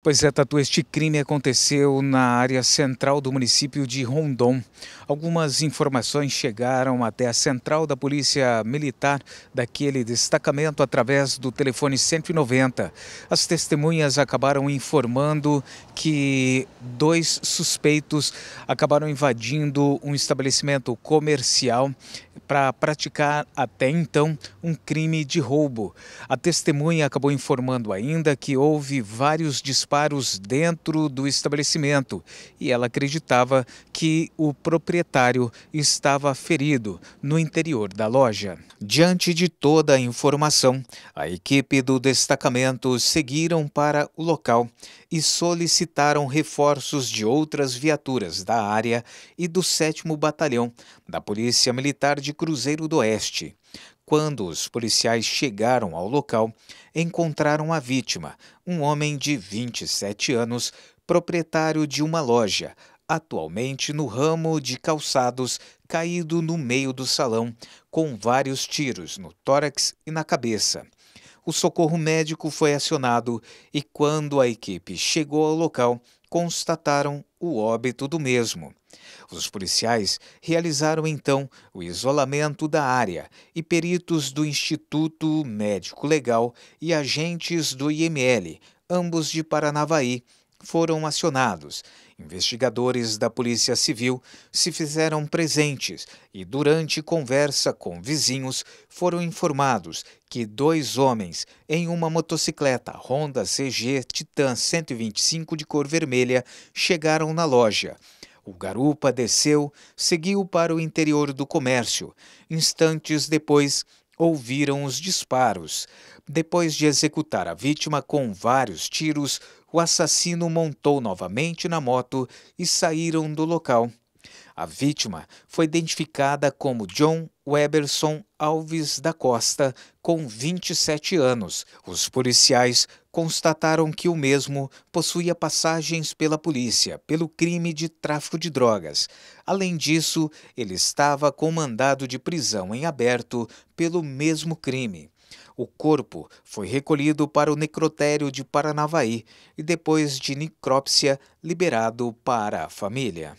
Pois é, Tatu, este crime aconteceu na área central do município de Rondon. Algumas informações chegaram até a central da Polícia Militar daquele destacamento através do telefone 190. As testemunhas acabaram informando que dois suspeitos acabaram invadindo um estabelecimento comercial para praticar até então um crime de roubo. A testemunha acabou informando ainda que houve vários disparos dentro do estabelecimento e ela acreditava que o proprietário estava ferido no interior da loja. Diante de toda a informação, a equipe do destacamento seguiram para o local e solicitaram reforços de outras viaturas da área e do 7 Batalhão da Polícia Militar de Cruzeiro do Oeste. Quando os policiais chegaram ao local, encontraram a vítima, um homem de 27 anos, proprietário de uma loja, atualmente no ramo de calçados, caído no meio do salão, com vários tiros no tórax e na cabeça. O socorro médico foi acionado e, quando a equipe chegou ao local, constataram o óbito do mesmo. Os policiais realizaram então o isolamento da área e peritos do Instituto Médico Legal e agentes do IML, ambos de Paranavaí, foram acionados. Investigadores da Polícia Civil se fizeram presentes e, durante conversa com vizinhos, foram informados que dois homens em uma motocicleta Honda CG Titan 125 de cor vermelha chegaram na loja. O garupa desceu, seguiu para o interior do comércio. Instantes depois, ouviram os disparos. Depois de executar a vítima com vários tiros, o assassino montou novamente na moto e saíram do local. A vítima foi identificada como John Weberson Alves da Costa, com 27 anos. Os policiais constataram que o mesmo possuía passagens pela polícia pelo crime de tráfico de drogas. Além disso, ele estava com mandado de prisão em aberto pelo mesmo crime. O corpo foi recolhido para o necrotério de Paranavaí e, depois de necrópsia, liberado para a família.